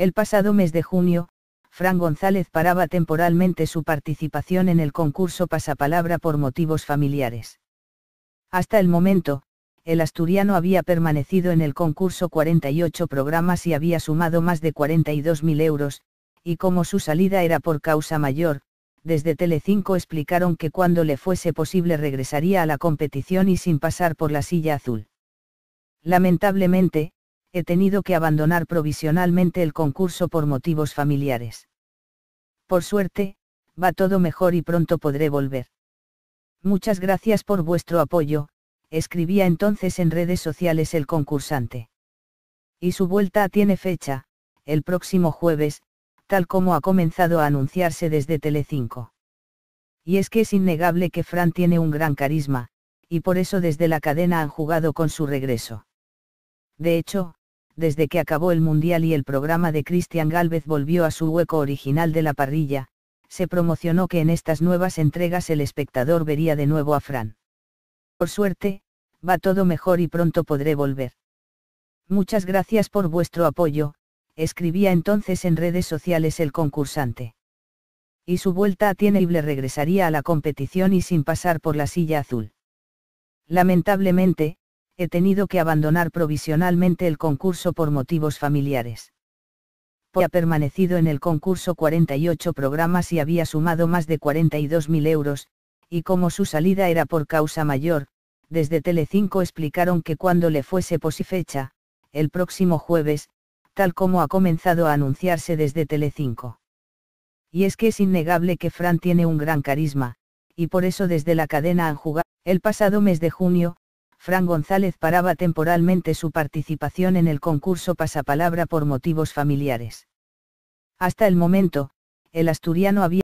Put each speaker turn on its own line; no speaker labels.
El pasado mes de junio, Fran González paraba temporalmente su participación en el concurso Pasapalabra por motivos familiares. Hasta el momento, el asturiano había permanecido en el concurso 48 programas y había sumado más de 42.000 euros, y como su salida era por causa mayor, desde Telecinco explicaron que cuando le fuese posible regresaría a la competición y sin pasar por la silla azul. Lamentablemente, he tenido que abandonar provisionalmente el concurso por motivos familiares. Por suerte, va todo mejor y pronto podré volver. Muchas gracias por vuestro apoyo, escribía entonces en redes sociales el concursante. Y su vuelta tiene fecha, el próximo jueves, tal como ha comenzado a anunciarse desde Telecinco. Y es que es innegable que Fran tiene un gran carisma, y por eso desde la cadena han jugado con su regreso. De hecho, desde que acabó el Mundial y el programa de Cristian Gálvez volvió a su hueco original de la parrilla, se promocionó que en estas nuevas entregas el espectador vería de nuevo a Fran. Por suerte, va todo mejor y pronto podré volver. Muchas gracias por vuestro apoyo, escribía entonces en redes sociales el concursante. Y su vuelta a Tieneible regresaría a la competición y sin pasar por la silla azul. Lamentablemente, he tenido que abandonar provisionalmente el concurso por motivos familiares. POE ha permanecido en el concurso 48 programas y había sumado más de 42.000 euros, y como su salida era por causa mayor, desde Telecinco explicaron que cuando le fuese fecha, el próximo jueves, tal como ha comenzado a anunciarse desde Telecinco. Y es que es innegable que Fran tiene un gran carisma, y por eso desde la cadena han jugado. El pasado mes de junio, Fran González paraba temporalmente su participación en el concurso Pasapalabra por motivos familiares. Hasta el momento, el asturiano había